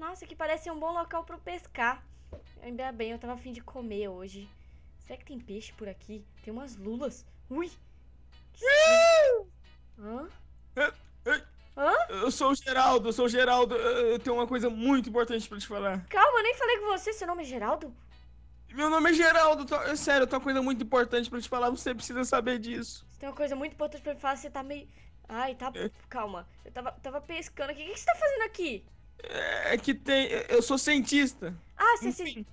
Nossa, aqui parece um bom local pra eu pescar. Ainda bem, eu tava afim de comer hoje. Será que tem peixe por aqui? Tem umas lulas. Ui! Hã? É, é, Hã? Eu sou o Geraldo, eu sou o Geraldo. Eu tenho uma coisa muito importante pra te falar. Calma, eu nem falei com você. Seu nome é Geraldo? Meu nome é Geraldo. Tô... É sério, eu tenho uma coisa muito importante pra te falar. Você precisa saber disso. Você tem uma coisa muito importante pra me falar. Você tá meio... Ai, tá... É. Calma. Eu tava, tava pescando aqui. O que você tá fazendo aqui? É que tem. Eu sou cientista. Ah, sim, Enfim, sim.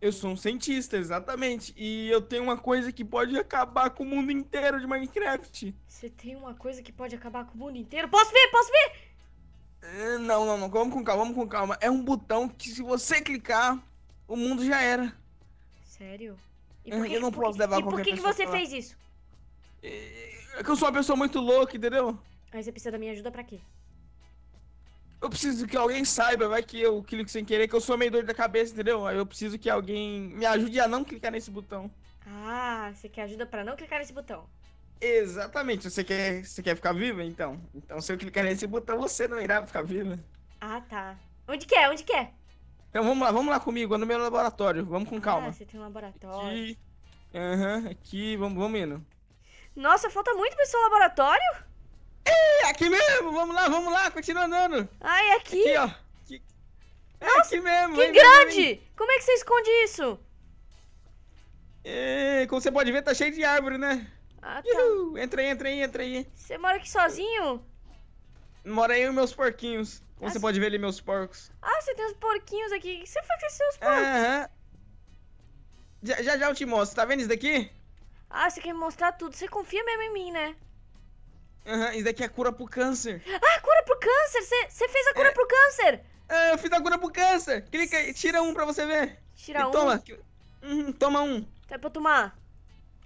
Eu sou um cientista, exatamente. E eu tenho uma coisa que pode acabar com o mundo inteiro de Minecraft. Você tem uma coisa que pode acabar com o mundo inteiro? Posso ver? Posso ver? Eh, não, não, não. Vamos com calma, vamos com calma. É um botão que se você clicar, o mundo já era. Sério? Eh, que, eu não posso levar e E por que, que você fez isso? Eh, é que eu sou uma pessoa muito louca, entendeu? Aí você precisa da minha ajuda pra quê? eu preciso que alguém saiba, vai que eu clico sem querer, que eu sou meio doido da cabeça, entendeu? Aí eu preciso que alguém me ajude a não clicar nesse botão. Ah, você quer ajuda para não clicar nesse botão? Exatamente, você quer, você quer ficar viva então? Então se eu clicar nesse botão, você não irá ficar viva. Ah, tá. Onde que é? Onde que é? Então vamos lá, vamos lá comigo, é no meu laboratório, vamos com ah, calma. Ah, você tem um laboratório. Aqui, uhum, aqui, vamos, vamos indo. Nossa, falta muito pro seu laboratório? É aqui mesmo, vamos lá, vamos lá, continua andando. Ai, aqui? Aqui, ó. Aqui. É Nossa, aqui mesmo. Que grande! Como é que você esconde isso? É, como você pode ver, tá cheio de árvore, né? Ah, tá. Entra aí, entra aí, entra aí. Você mora aqui sozinho? Mora aí os meus porquinhos. Como ah, você pode ver ali meus porcos. Ah, você tem os porquinhos aqui. O que você faz com esses seus porcos? Aham. Já, já já eu te mostro. Tá vendo isso daqui? Ah, você quer me mostrar tudo. Você confia mesmo em mim, né? uhum, isso daqui é a cura pro câncer. Ah, cura pro câncer! Você fez a cura é... pro câncer! É, eu fiz a cura pro câncer! Clica aí, tira um pra você ver. Tira e um? Toma. Uhum, toma um. Tá pra tomar.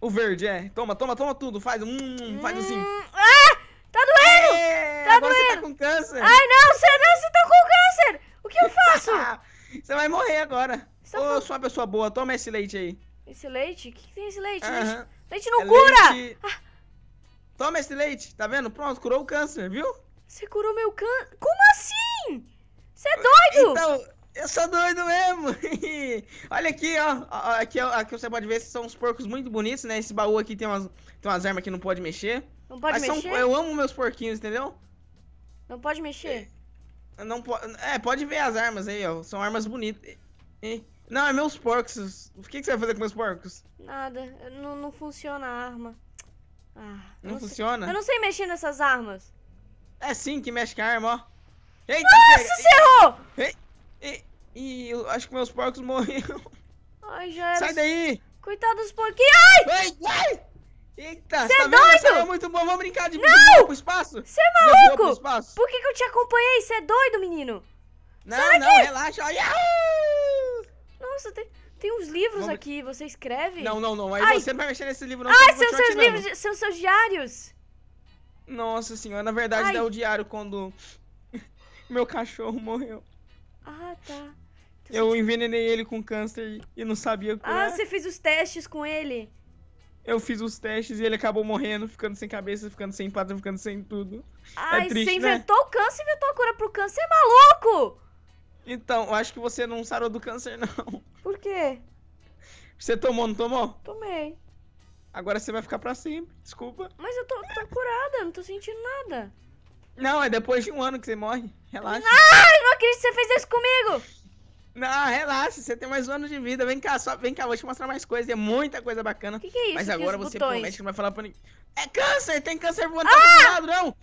O verde, é. Toma, toma, toma tudo. Faz um, assim. hum, faz um Ah! Tá doendo! É, tá agora doendo! Você tá com câncer! Ai, não, você não, você tá com câncer! O que eu faço? Você vai morrer agora. Ô, oh, sou uma pessoa boa, toma esse leite aí. Esse leite? O que, que tem esse leite? Leite? leite não é cura! Leite... Ah. Toma esse leite, tá vendo? Pronto, curou o câncer, viu? Você curou meu câncer? Como assim? Você é doido? Então, eu sou doido mesmo. Olha aqui, ó. Aqui, aqui você pode ver, são uns porcos muito bonitos, né? Esse baú aqui tem umas, tem umas armas que não pode mexer. Não pode Mas mexer? São, eu amo meus porquinhos, entendeu? Não pode mexer? É, não pode. é, pode ver as armas aí, ó. São armas bonitas. Não, é meus porcos. O que, que você vai fazer com meus porcos? Nada. Não, não funciona a arma. Ah, não, não funciona? Eu não sei mexer nessas armas. É sim que mexe com a arma, ó. Eita, Nossa, pega. você e eu acho que meus porcos morreram. Ai, já era. Sai daí! Coitado dos porquinhos! Ai! ei ei Eita, você é tá é vendo? doido? Você é muito bom, vamos brincar de não! pro espaço? Você é maluco? Por que, que eu te acompanhei? Você é doido, menino? Não, Sai não, daqui. relaxa. Yahoo! Nossa, tem... Tem uns livros Vamos... aqui, você escreve? Não, não, não. Aí Ai. você não vai mexer nesse livro, não. Ai, são seus livros, são seus diários. Nossa senhora, na verdade é o diário quando meu cachorro morreu. Ah, tá. Então, eu você... envenenei ele com câncer e não sabia como. Ah, é. você fez os testes com ele? Eu fiz os testes e ele acabou morrendo, ficando sem cabeça, ficando sem pata, ficando sem tudo. É Ai, é triste, você né? inventou né? o câncer e inventou a cura pro câncer, é maluco! Então, eu acho que você não sarou do câncer, não. Por quê? Você tomou, não tomou? Tomei. Agora você vai ficar pra sempre, desculpa. Mas eu tô, tô curada, não tô sentindo nada. Não, é depois de um ano que você morre. Relaxa. Ai, não acredito que você fez isso comigo! Não, relaxa, você tem mais um ano de vida. Vem cá, só, vem cá, vou te mostrar mais coisas. É muita coisa bacana. O que, que, é isso? Mas agora você promete que não vai falar pra ninguém. É câncer, tem câncer voando tá ah! tá ladrão!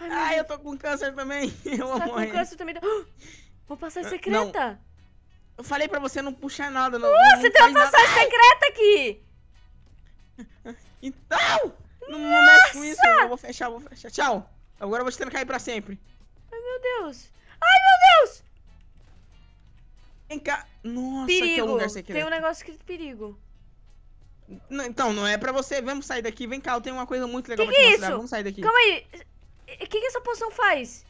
Ai, Ai eu tô com câncer também. Eu tá morrer. com câncer também. Tá- Vou passar é, secreta? Não. Eu falei pra você não puxar nada. Não, uh, não você tem uma passagem nada. secreta aqui! Então! Não, não mexe com isso. Eu vou fechar, vou fechar. Tchau. Agora eu vou te trancar aí pra sempre. Ai, meu Deus. Ai, meu Deus! Vem cá. Nossa, perigo. que é um lugar secreto. Tem um negócio escrito perigo. então, não é pra você. Vamos sair daqui. Vem cá, eu tenho uma coisa muito legal que pra te que é mostrar. Isso? Vamos sair daqui. Calma aí. O que, que essa poção faz?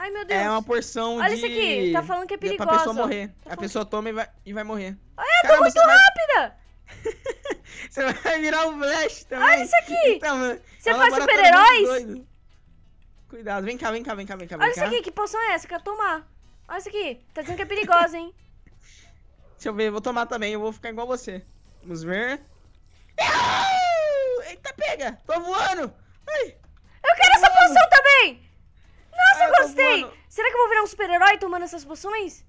Ai, meu Deus. É uma porção Olha de... Olha isso aqui, tá falando que é perigosa. Pra pessoa morrer. Tá a pessoa que... toma e vai, e vai morrer. Ai, eu Caramba, tô muito vai... rápida! você vai virar um Flash também. Olha isso aqui. Então, você faz super-heróis? Cuidado, vem cá, vem cá, vem cá, vem cá. Olha isso cá. aqui, que poção é essa? Eu quero tomar. Olha isso aqui, tá dizendo que é perigosa, hein? Deixa eu ver, eu vou tomar também, eu vou ficar igual você. Vamos ver. Eita, pega! Tô voando! Ai! super-herói tomando essas poções?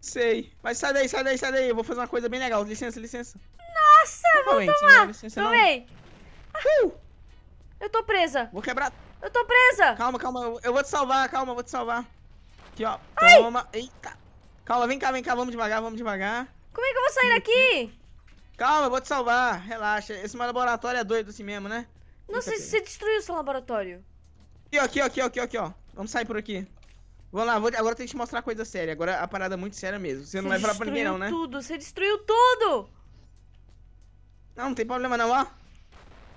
Sei. Mas sai daí, sai daí, sai daí. Eu vou fazer uma coisa bem legal. Licença, licença. Nossa, vou tomar. Né? Não, licença, Tomei. Uh! Eu tô presa. Vou quebrar. Eu tô presa. Calma, calma. Eu vou te salvar, calma. Eu vou te salvar. Aqui, ó. Ai. Toma. Eita. Calma, vem cá, vem cá. Vamos devagar, vamos devagar. Como é que eu vou sair daqui? Calma, eu vou te salvar. Relaxa. Esse meu laboratório é doido assim mesmo, né? Nossa, você, destruiu destruiu seu laboratório. Aqui, ó, aqui, ó, aqui, ó, aqui, ó. Vamos sair por aqui. Vamos lá, vou, agora tem que te mostrar coisa séria. Agora a parada é muito séria mesmo. Você não vai falar pra ninguém, não, né? tudo, você destruiu tudo! Não, não tem problema não, ó.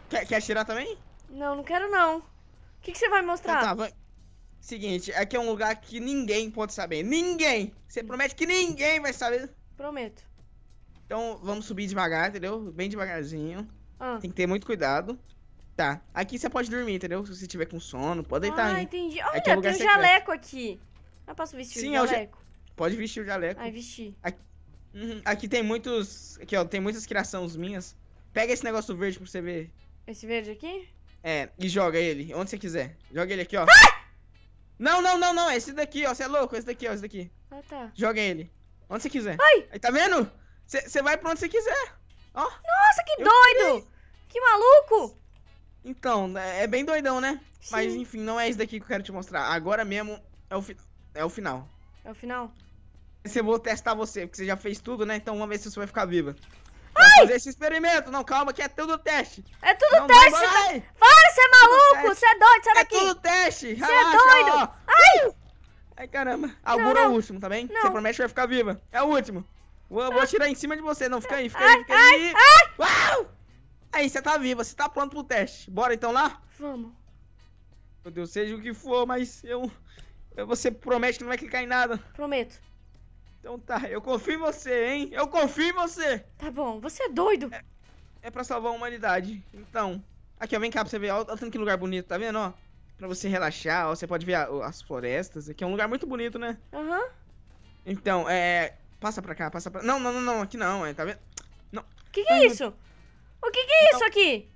Quer, quer também? Não, não quero não. O que, que você vai mostrar? Então, tá, vai... Seguinte, aqui é um lugar que ninguém pode saber. Ninguém! Você promete que ninguém vai saber? Prometo. Então vamos subir devagar, entendeu? Bem devagarzinho. Ah. Tem que ter muito cuidado. Tá. Aqui você pode dormir, entendeu? Se você tiver com sono, pode deitar ah, aí. Ah, entendi. Olha, aqui é tem um secreto. jaleco aqui. Eu posso vestir Sim, o jaleco? É o... Pode vestir o jaleco. Ah, vesti. Aqui... Uhum. aqui... tem muitos... Aqui, ó. Tem muitas criações minhas. Pega esse negócio verde pra você ver. Esse verde aqui? É. E joga ele. Onde você quiser. Joga ele aqui, ó. Ah! Não, não, não, não. É esse daqui, ó. Você é louco. É esse daqui, ó. Esse daqui. Ah, tá. Joga ele. Onde você quiser. Ai! Aí, tá vendo? Você vai pra onde você quiser. Ó. Nossa, que doido! Que maluco! Então, é, é bem doidão, né? Sim. Mas enfim, não é isso daqui que eu quero te mostrar. Agora mesmo é o, fi... é o final. É o final? eu vou testar você, porque você já fez tudo, né? Então vamos ver se você vai ficar viva. Ai! fazer esse experimento. Não, calma, que é tudo teste. É tudo não, teste. Não tá- vai. Para, você é maluco. Você é doido, sai é daqui. É tudo teste. Você é doido. Ó. Ai! Ai, caramba. Ah, é o último, tá bem? Não. Você promete que vai ficar viva. É o último. Vou, vou ah. tirar em cima de você. Não, fica aí, fica aí, fica aí. Ai, ai. Uau! Aí, você tá viva, você tá pronto pro teste. Bora então lá? Vamos. Meu Deus, seja o que for, mas eu. Você promete que não vai clicar em nada? Prometo. Então tá, eu confio em você, hein? Eu confio em você! Tá bom, você é doido! É, é pra salvar a humanidade. Então. Aqui, ó, vem cá pra você ver. Olha, tanto que lugar bonito, tá vendo, ó? Pra você relaxar, ó, você pode ver a, as florestas. Aqui é um lugar muito bonito, né? Aham. Uhum. Então, é. Passa pra cá, passa pra. Não, não, não, não, aqui não, é, tá vendo? Não. Que que é isso? O que, que é então, isso aqui?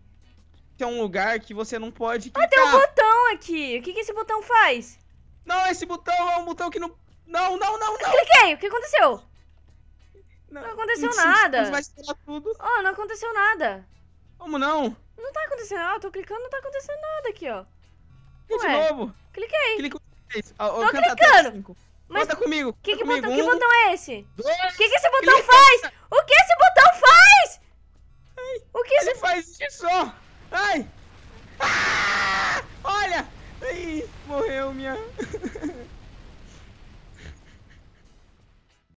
Tem é um lugar que você não pode clicar. Ah, tem um botão aqui. O que, que esse botão faz? Não, esse botão é um botão que não... Não, não, não, não. Eu cliquei. O que aconteceu? Não, não aconteceu nada. Vai tudo. Oh, não aconteceu nada. Como não? Não tá acontecendo nada. Ah, eu tô clicando, não tá acontecendo nada aqui, ó. Clique de novo. Cliquei. Clico Tô clicando. Mas... Conta comigo. Que, que, comigo. Botão, um, que botão é esse? O que, que esse botão clica. faz? O que esse Ai, o que ele isso? faz isso? só? Ai! Ah! Olha! Ai, morreu minha.